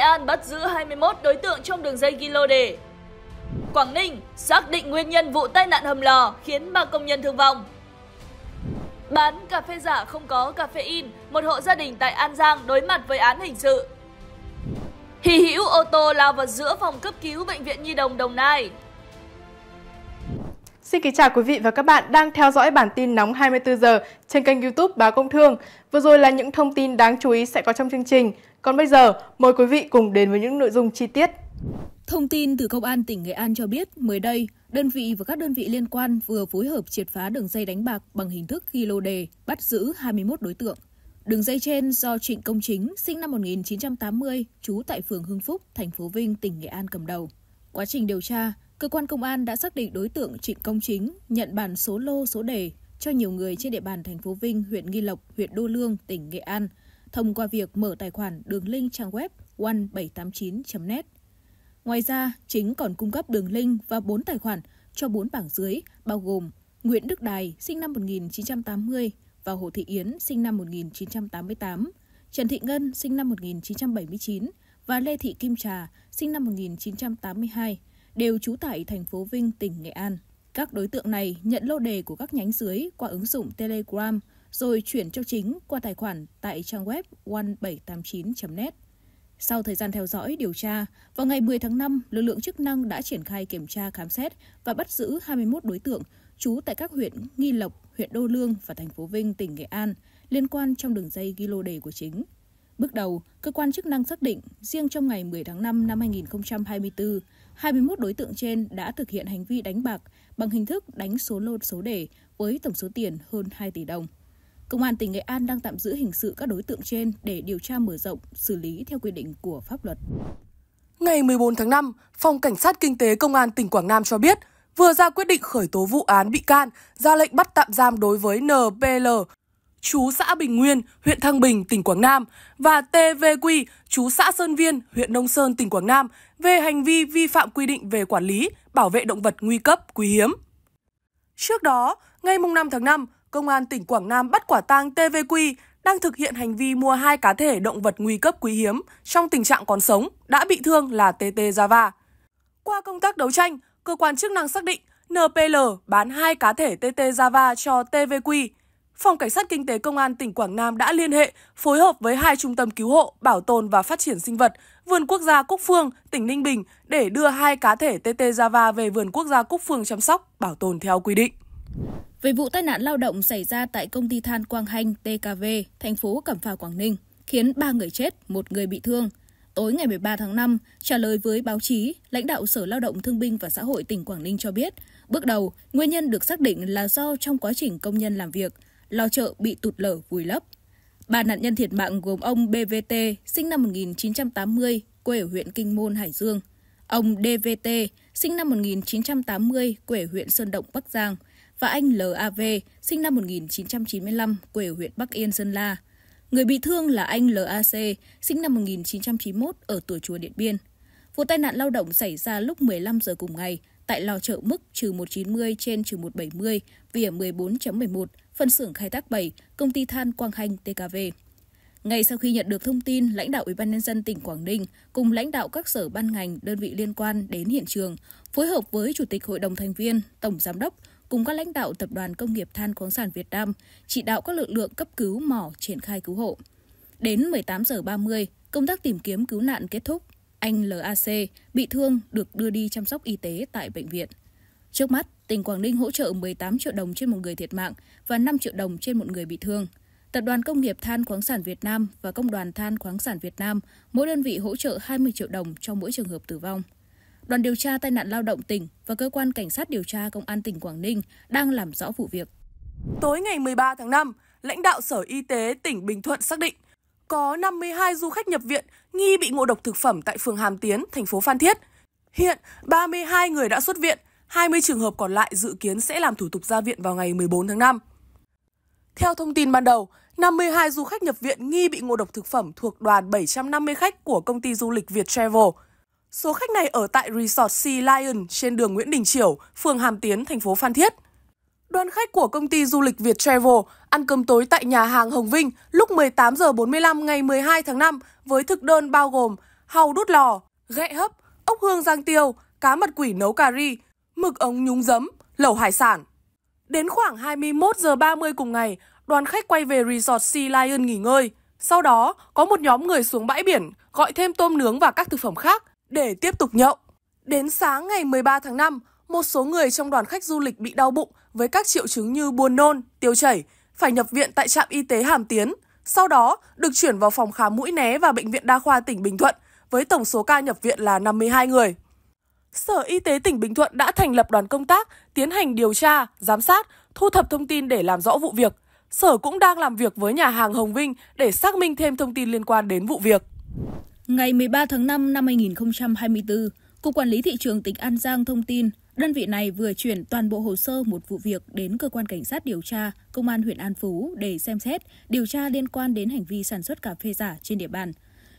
An bắt giữ 21 đối tượng trong đường dây ghi lô đề. Quảng Ninh xác định nguyên nhân vụ tai nạn hầm lò khiến ba công nhân thương vong. Bán cà phê giả không có cà caffeine, một hộ gia đình tại An Giang đối mặt với án hình sự. Hì hữu ô tô lao vào giữa phòng cấp cứu bệnh viện Nhi đồng Đồng Nai. Xin kính chào quý vị và các bạn đang theo dõi bản tin nóng 24 giờ trên kênh YouTube Báo Công Thương. Vừa rồi là những thông tin đáng chú ý sẽ có trong chương trình. Còn bây giờ, mời quý vị cùng đến với những nội dung chi tiết. Thông tin từ Công an tỉnh Nghệ An cho biết, mới đây, đơn vị và các đơn vị liên quan vừa phối hợp triệt phá đường dây đánh bạc bằng hình thức ghi lô đề, bắt giữ 21 đối tượng. Đường dây trên do Trịnh Công Chính, sinh năm 1980, trú tại phường Hưng Phúc, thành phố Vinh, tỉnh Nghệ An cầm đầu. Quá trình điều tra, Cơ quan công an đã xác định đối tượng Trịnh Công Chính nhận bản số lô số đề cho nhiều người trên địa bàn thành phố Vinh, huyện Nghi Lộc, huyện Đô Lương, tỉnh Nghệ An thông qua việc mở tài khoản đường link trang web one789.net. Ngoài ra, chính còn cung cấp đường link và 4 tài khoản cho 4 bảng dưới, bao gồm Nguyễn Đức Đài, sinh năm 1980, và Hồ Thị Yến, sinh năm 1988, Trần Thị Ngân, sinh năm 1979, và Lê Thị Kim Trà, sinh năm 1982, đều trú tại thành phố Vinh, tỉnh Nghệ An. Các đối tượng này nhận lô đề của các nhánh dưới qua ứng dụng Telegram rồi chuyển cho chính qua tài khoản tại trang web one789.net. Sau thời gian theo dõi, điều tra, vào ngày 10 tháng 5, lực lượng chức năng đã triển khai kiểm tra, khám xét và bắt giữ 21 đối tượng trú tại các huyện Nghi Lộc, huyện Đô Lương và thành phố Vinh, tỉnh Nghệ An liên quan trong đường dây ghi lô đề của chính. Bước đầu, cơ quan chức năng xác định riêng trong ngày 10 tháng 5 năm 2024, 21 đối tượng trên đã thực hiện hành vi đánh bạc bằng hình thức đánh số lô số đề với tổng số tiền hơn 2 tỷ đồng. Công an tỉnh Nghệ An đang tạm giữ hình sự các đối tượng trên để điều tra mở rộng, xử lý theo quy định của pháp luật. Ngày 14 tháng 5, Phòng Cảnh sát Kinh tế Công an tỉnh Quảng Nam cho biết vừa ra quyết định khởi tố vụ án bị can, ra lệnh bắt tạm giam đối với NPL, chú xã Bình Nguyên, huyện Thăng Bình, tỉnh Quảng Nam và TVQ, chú xã Sơn Viên, huyện Nông Sơn, tỉnh Quảng Nam về hành vi vi phạm quy định về quản lý, bảo vệ động vật nguy cấp, quý hiếm. Trước đó, ngày 5 tháng 5, Công an tỉnh Quảng Nam bắt quả tang TVQ đang thực hiện hành vi mua hai cá thể động vật nguy cấp quý hiếm trong tình trạng còn sống, đã bị thương là TT Java. Qua công tác đấu tranh, cơ quan chức năng xác định NPL bán hai cá thể TT Java cho TVQ Phòng Cảnh sát Kinh tế Công an tỉnh Quảng Nam đã liên hệ, phối hợp với hai trung tâm cứu hộ, bảo tồn và phát triển sinh vật, Vườn Quốc gia Cúc Phương, tỉnh Ninh Bình để đưa hai cá thể TT Java về Vườn Quốc gia Cúc Phương chăm sóc, bảo tồn theo quy định. Về vụ tai nạn lao động xảy ra tại công ty than Quang Hanh TKV, thành phố Cẩm Phả, Quảng Ninh, khiến 3 người chết, một người bị thương. Tối ngày 13 tháng 5, trả lời với báo chí, lãnh đạo Sở Lao động Thương binh và Xã hội tỉnh Quảng Ninh cho biết, bước đầu, nguyên nhân được xác định là do trong quá trình công nhân làm việc – lò chợ bị tụt lở vùi lấp. Ba nạn nhân thiệt mạng gồm ông BVT, sinh năm 1980, quê ở huyện Kinh Môn, Hải Dương, ông DVT, sinh năm 1980, quê ở huyện Sơn Động, Bắc Giang, và anh LAV, sinh năm 1995, quê ở huyện Bắc Yên, Sơn La. Người bị thương là anh LAC, sinh năm 1991 ở tuổi Chùa Điện Biên. Vụ tai nạn lao động xảy ra lúc 15 giờ cùng ngày tại lò chợ mức trừ 190 trên trừ 170 vỉa 14.11 phân xưởng khai thác 7, công ty than Quang Hành TKV. Ngay sau khi nhận được thông tin, lãnh đạo Ủy ban nhân dân tỉnh Quảng Ninh cùng lãnh đạo các sở ban ngành, đơn vị liên quan đến hiện trường, phối hợp với chủ tịch hội đồng thành viên, tổng giám đốc cùng các lãnh đạo tập đoàn công nghiệp than khoáng sản Việt Nam chỉ đạo các lực lượng cấp cứu mỏ triển khai cứu hộ. Đến 18 giờ 30, công tác tìm kiếm cứu nạn kết thúc. Anh LAC bị thương được đưa đi chăm sóc y tế tại bệnh viện. Trước mắt, tỉnh Quảng Ninh hỗ trợ 18 triệu đồng trên một người thiệt mạng và 5 triệu đồng trên một người bị thương. Tập đoàn Công nghiệp Than khoáng sản Việt Nam và Công đoàn Than khoáng sản Việt Nam mỗi đơn vị hỗ trợ 20 triệu đồng cho mỗi trường hợp tử vong. Đoàn điều tra tai nạn lao động tỉnh và cơ quan cảnh sát điều tra công an tỉnh Quảng Ninh đang làm rõ vụ việc. Tối ngày 13 tháng 5, lãnh đạo Sở Y tế tỉnh Bình Thuận xác định có 52 du khách nhập viện nghi bị ngộ độc thực phẩm tại phường Hàm Tiến, thành phố Phan Thiết. Hiện 32 người đã xuất viện, 20 trường hợp còn lại dự kiến sẽ làm thủ tục ra viện vào ngày 14 tháng 5. Theo thông tin ban đầu, 52 du khách nhập viện nghi bị ngộ độc thực phẩm thuộc đoàn 750 khách của công ty du lịch Việt Travel. Số khách này ở tại Resort Sea Lion trên đường Nguyễn Đình Chiểu, phường Hàm Tiến, thành phố Phan Thiết. Đoàn khách của công ty du lịch Việt Travel ăn cơm tối tại nhà hàng Hồng Vinh lúc 18 giờ 45 ngày 12 tháng 5 với thực đơn bao gồm hàu đút lò, ghẹ hấp, ốc hương rang tiêu, cá mật quỷ nấu cà ri, mực ống nhúng giấm, lẩu hải sản. Đến khoảng 21 giờ 30 cùng ngày, đoàn khách quay về resort Sea Lion nghỉ ngơi. Sau đó, có một nhóm người xuống bãi biển gọi thêm tôm nướng và các thực phẩm khác để tiếp tục nhậu. Đến sáng ngày 13 tháng 5, một số người trong đoàn khách du lịch bị đau bụng với các triệu chứng như buồn nôn, tiêu chảy, phải nhập viện tại trạm y tế Hàm Tiến, sau đó được chuyển vào phòng khám mũi né và bệnh viện đa khoa tỉnh Bình Thuận với tổng số ca nhập viện là 52 người. Sở Y tế tỉnh Bình Thuận đã thành lập đoàn công tác, tiến hành điều tra, giám sát, thu thập thông tin để làm rõ vụ việc. Sở cũng đang làm việc với nhà hàng Hồng Vinh để xác minh thêm thông tin liên quan đến vụ việc. Ngày 13 tháng 5 năm 2024, Cục Quản lý Thị trường tỉnh An Giang thông tin đơn vị này vừa chuyển toàn bộ hồ sơ một vụ việc đến Cơ quan Cảnh sát điều tra Công an huyện An Phú để xem xét điều tra liên quan đến hành vi sản xuất cà phê giả trên địa bàn.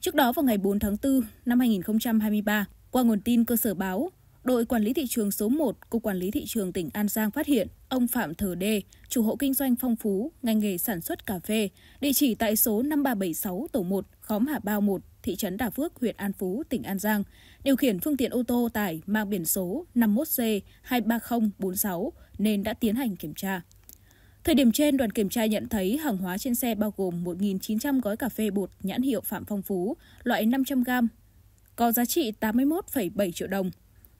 Trước đó vào ngày 4 tháng 4 năm 2023, qua nguồn tin cơ sở báo, đội quản lý thị trường số 1, Cục Quản lý Thị trường tỉnh An Giang phát hiện ông Phạm Thờ Đê, chủ hộ kinh doanh phong phú, ngành nghề sản xuất cà phê, địa chỉ tại số 5376 tổ 1, khóm Hà Bao 1, thị trấn Đà Phước, huyện An Phú, tỉnh An Giang, điều khiển phương tiện ô tô tải mang biển số 51C23046 nên đã tiến hành kiểm tra. Thời điểm trên, đoàn kiểm tra nhận thấy hàng hóa trên xe bao gồm 1.900 gói cà phê bột nhãn hiệu Phạm Phong Phú, loại 500g, có giá trị 81,7 triệu đồng.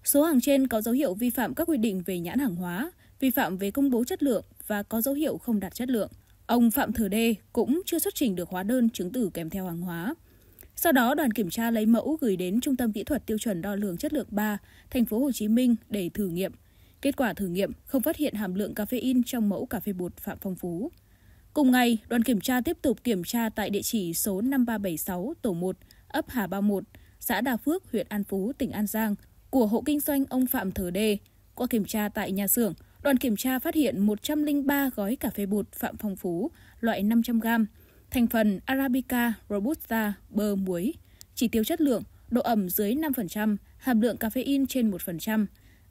Số hàng trên có dấu hiệu vi phạm các quy định về nhãn hàng hóa, vi phạm về công bố chất lượng và có dấu hiệu không đạt chất lượng. Ông Phạm Thừa Đê cũng chưa xuất trình được hóa đơn chứng tử kèm theo hàng hóa. Sau đó, đoàn kiểm tra lấy mẫu gửi đến Trung tâm Kỹ thuật Tiêu chuẩn Đo lường Chất lượng 3, thành phố Hồ Chí Minh để thử nghiệm. Kết quả thử nghiệm không phát hiện hàm lượng caffeine trong mẫu cà phê bột Phạm Phong Phú. Cùng ngày, đoàn kiểm tra tiếp tục kiểm tra tại địa chỉ số 5376 tổ 1, ấp Hà 31, xã Đà Phước, huyện An Phú, tỉnh An Giang của hộ kinh doanh ông Phạm Thờ Đê. Qua kiểm tra tại nhà xưởng, đoàn kiểm tra phát hiện 103 gói cà phê bột Phạm Phong Phú loại 500 g, thành phần Arabica, Robusta, bơ, muối, chỉ tiêu chất lượng, độ ẩm dưới 5%, hàm lượng caffeine trên 1%,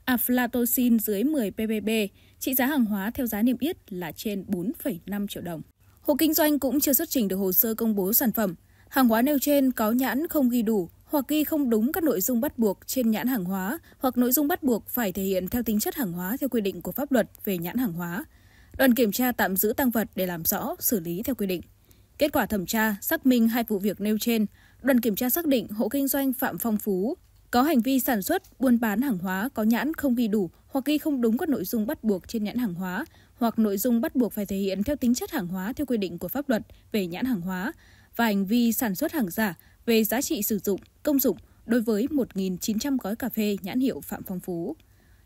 aflatoxin dưới 10 ppb, trị giá hàng hóa theo giá niêm yết là trên 4,5 triệu đồng. Hộ kinh doanh cũng chưa xuất trình được hồ sơ công bố sản phẩm. Hàng hóa nêu trên có nhãn không ghi đủ, hoặc ghi không đúng các nội dung bắt buộc trên nhãn hàng hóa hoặc nội dung bắt buộc phải thể hiện theo tính chất hàng hóa theo quy định của pháp luật về nhãn hàng hóa. Đoàn kiểm tra tạm giữ tăng vật để làm rõ, xử lý theo quy định. Kết quả thẩm tra xác minh hai vụ việc nêu trên, đoàn kiểm tra xác định hộ kinh doanh Phạm Phong Phú có hành vi sản xuất, buôn bán hàng hóa có nhãn không ghi đủ hoặc ghi không đúng các nội dung bắt buộc trên nhãn hàng hóa hoặc nội dung bắt buộc phải thể hiện theo tính chất hàng hóa theo quy định của pháp luật về nhãn hàng hóa và hành vi sản xuất hàng giả về giá trị sử dụng công dụng đối với 1.900 gói cà phê nhãn hiệu Phạm Phong Phú.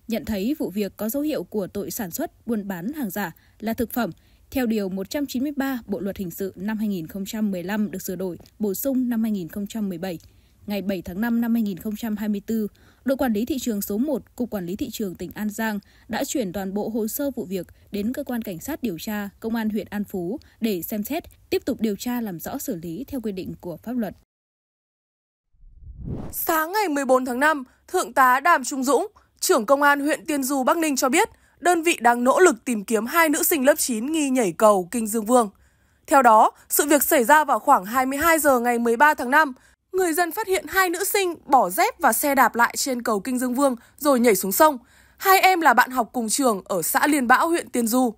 Nhận thấy vụ việc có dấu hiệu của tội sản xuất, buôn bán hàng giả là thực phẩm, theo Điều 193 Bộ Luật Hình sự năm 2015 được sửa đổi, bổ sung năm 2017, ngày 7 tháng 5 năm 2024, đội quản lý thị trường số 1, Cục Quản lý Thị trường tỉnh An Giang đã chuyển toàn bộ hồ sơ vụ việc đến Cơ quan Cảnh sát điều tra Công an huyện An Phú để xem xét, tiếp tục điều tra làm rõ xử lý theo quy định của pháp luật. Sáng ngày 14 tháng 5, Thượng tá Đàm Trung Dũng, trưởng công an huyện Tiên Du Bắc Ninh cho biết, đơn vị đang nỗ lực tìm kiếm hai nữ sinh lớp 9 nghi nhảy cầu Kinh Dương Vương. Theo đó, sự việc xảy ra vào khoảng 22 giờ ngày 13 tháng 5. Người dân phát hiện hai nữ sinh bỏ dép và xe đạp lại trên cầu Kinh Dương Vương rồi nhảy xuống sông. Hai em là bạn học cùng trường ở xã Liên Bão, huyện Tiên Du.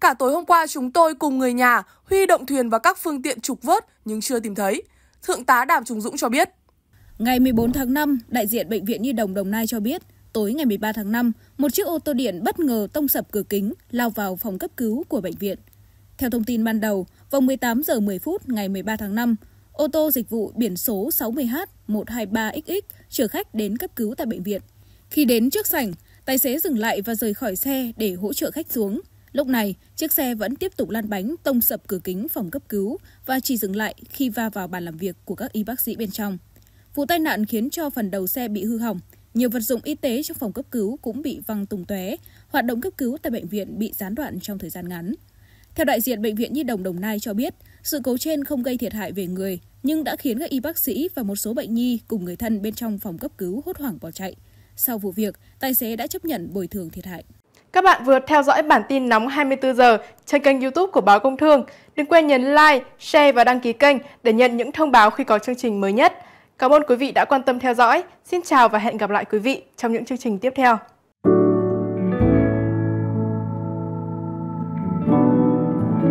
Cả tối hôm qua chúng tôi cùng người nhà huy động thuyền và các phương tiện trục vớt nhưng chưa tìm thấy. Thượng tá Đàm Trung Dũng cho biết. Ngày 14 tháng 5, đại diện Bệnh viện Nhi đồng Đồng Nai cho biết, tối ngày 13 tháng 5, một chiếc ô tô điện bất ngờ tông sập cửa kính, lao vào phòng cấp cứu của bệnh viện. Theo thông tin ban đầu, vào 18 giờ 10 phút ngày 13 tháng 5, ô tô dịch vụ biển số 60H123XX chở khách đến cấp cứu tại bệnh viện. Khi đến trước sảnh, tài xế dừng lại và rời khỏi xe để hỗ trợ khách xuống. Lúc này, chiếc xe vẫn tiếp tục lăn bánh tông sập cửa kính phòng cấp cứu và chỉ dừng lại khi va vào bàn làm việc của các y bác sĩ bên trong. Vụ tai nạn khiến cho phần đầu xe bị hư hỏng, nhiều vật dụng y tế trong phòng cấp cứu cũng bị văng tung tóe, hoạt động cấp cứu tại bệnh viện bị gián đoạn trong thời gian ngắn. Theo đại diện bệnh viện Nhi đồng Đồng Nai cho biết, sự cố trên không gây thiệt hại về người nhưng đã khiến các y bác sĩ và một số bệnh nhi cùng người thân bên trong phòng cấp cứu hốt hoảng bỏ chạy. Sau vụ việc, tài xế đã chấp nhận bồi thường thiệt hại. Các bạn vừa theo dõi bản tin nóng 24 giờ trên kênh YouTube của báo Công Thương. Đừng quên nhấn like, share và đăng ký kênh để nhận những thông báo khi có chương trình mới nhất. Cảm ơn quý vị đã quan tâm theo dõi. Xin chào và hẹn gặp lại quý vị trong những chương trình tiếp theo.